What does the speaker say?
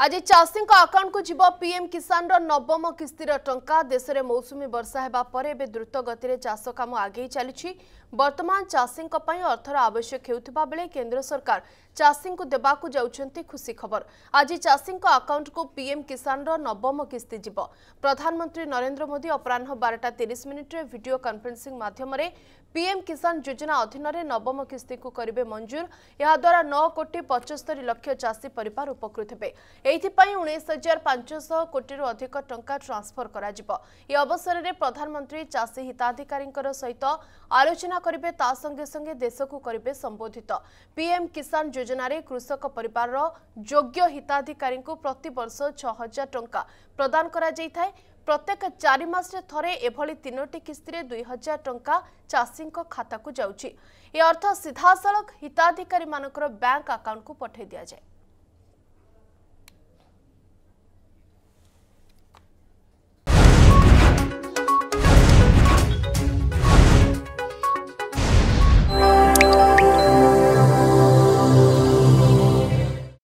आज चाषी आकाउंट को जीव पीएम किसान नवम किस्तीर टंका देश में मौसुमी वर्षा होगापर ए द्रुत गति चाष कम आगे चली बर्तमान चाषी अर्थर आवश्यक होता बेले केन्द्र सरकार चाषी को देवाक जाऊंट खुशी खबर आज चाषी आकाउंट को पीएम किसान नवम किस्ती जीव प्रधानमंत्री नरेन्द्र मोदी अपराह बारटा तीस मिनिट्रे भिड कनफरेन्सी मध्यम पीएम किसान योजना अधीन नवम किस्ती को करेंगे मंजूर यहाद्वारा नौ कोटी पचस्तरी लक्ष चाषी पर उपकृत हे ଏଇଥିପାଇଁ ଉଣେଇଶ ହଜାର ପାଞ୍ଚଶହ କୋଟିରୁ ଅଧିକ ଟଙ୍କା ଟ୍ରାନ୍ସଫର କରାଯିବ ଏହି ଅବସରରେ ପ୍ରଧାନମନ୍ତ୍ରୀ ଚାଷୀ ହିତାଧିକାରୀଙ୍କ ସହିତ ଆଲୋଚନା କରିବେ ତା ସଙ୍ଗେ ସଙ୍ଗେ ଦେଶକୁ କରିବେ ସମ୍ବୋଧିତ ପିଏମ୍ କିଷାନ ଯୋଜନାରେ କୃଷକ ପରିବାରର ଯୋଗ୍ୟ ହିତାଧିକାରୀଙ୍କୁ ପ୍ରତିବର୍ଷ ଛଅ ହଜାର ଟଙ୍କା ପ୍ରଦାନ କରାଯାଇଥାଏ ପ୍ରତ୍ୟେକ ଚାରି ମାସରେ ଥରେ ଏଭଳି ତିନୋଟି କିସ୍ତିରେ ଦୁଇ ହଜାର ଟଙ୍କା ଚାଷୀଙ୍କ ଖାତାକୁ ଯାଉଛି ଏ ଅର୍ଥ ସିଧାସଳଖ ହିତାଧିକାରୀମାନଙ୍କର ବ୍ୟାଙ୍କ ଆକାଉଣ୍ଟକୁ ପଠାଇ ଦିଆଯାଏ